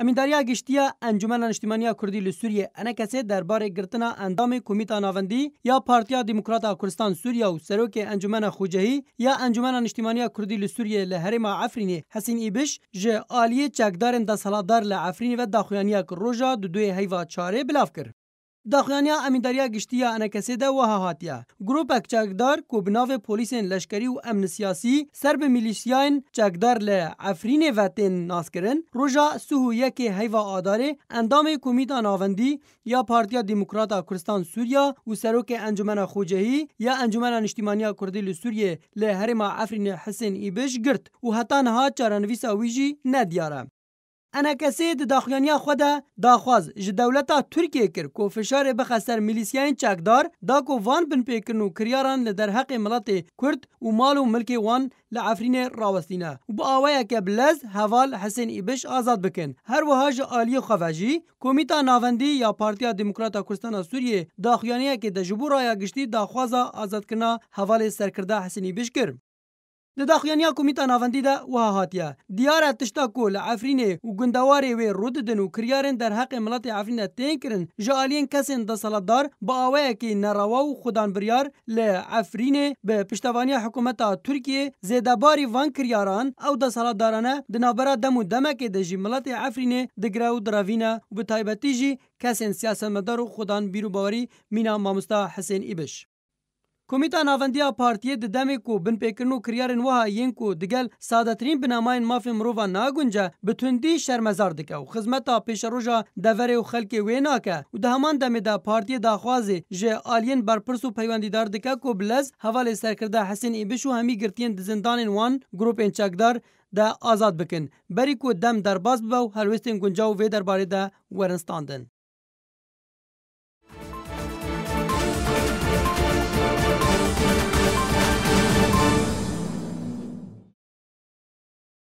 امیندریا گشتیا انجمن انشتیمانی کردی لی سوریه انکسه درباره گرتنا اندام کمیتا ناوندی یا پارتیا دموکرات کردستان سوریه و سروک انجمن خوجهی یا انجمن انشتیمانی کردی لی سوریه له حرم عفرین حسین ایبش ژ عالی چکدارن د سالادار له عفرین و داخویانی روجا دو دوی هیوا چاره بلاف کرد داخیانیا امینداریا گشتیا انکسی ده وها هاتیا گروپک چاکدار کو بناو پولیسین لشکری و امن سیاسی سر به میلیشیاین چاکدار ل افرین وتن ناس کرن روژا سوهو یک هیوا آداره اندام کمیتا ناوندی یا پارتیا دموکراتا کردستان سوریا و سروک انجمن خوجهی یا انجمن نشتیمانی کردی ل سوریه ل هرما افرین حسین ایبش گرت و حتی نها چارانویسا ویجی ندیاره انکسی د داخوانیا خو ده داخواز ji dewleta Tirkiye kir ku fişarê bixe ser milîsyayên çekdar da ku van bin pêkirin û kiryaran li derheqê miletê Kurd û mal û milkê wan li Efrînê rawestîne û bi awayeke bilez heval Hesên Îbiş azad bikin. Her wiha ji aliyê xeve jî Komîta Navendî ya Partiya Demokrata Kurdistana Sûriyê daxuyaniyekê de ji bo raya giştî daxwaza azadkirina hevalê serkirda Hesên Îbiş kir. د داخیانیا کومیتا ناوندی ده وها هاتیه دیار تشتا کو له عفرینې او ګوندوارې وې رود د نو کریارن در حق ملت عفرینه تین کرن جالین کسن د سلطدار با اوه کې ناروا او خدان بریار له عفرینې به پښتوانی حکومت ترکیه زیدباری وان کریاران او د سلطدارانه د نابره دمو دمه کې د جملت عفرینې د ګراو دراوینه او په تایبتی جی کسن سیاستمدار خدان بیرو باوری مینا مامستا حسین ایبش Komîta Navendiya Partiye di demê ku binpêkirin û kiryarên wiha yên ku digel sadetîrîn binamayên mafê mirovan nagunce bi tundî şermezar dike û xizmeta pêşeroja deverê û xelkê wê nake û di heman demê de Partiye daxwazê ji aliyên berpirs û peywendîdar dike ku bilez hevalê serkirda Hesên Êbiş û hemî girtiyên di zindanên wan grupên çekdar de azad bikin. Berî ku dem derbas bibe û helwestên guncav wê derbarê de werînstandin.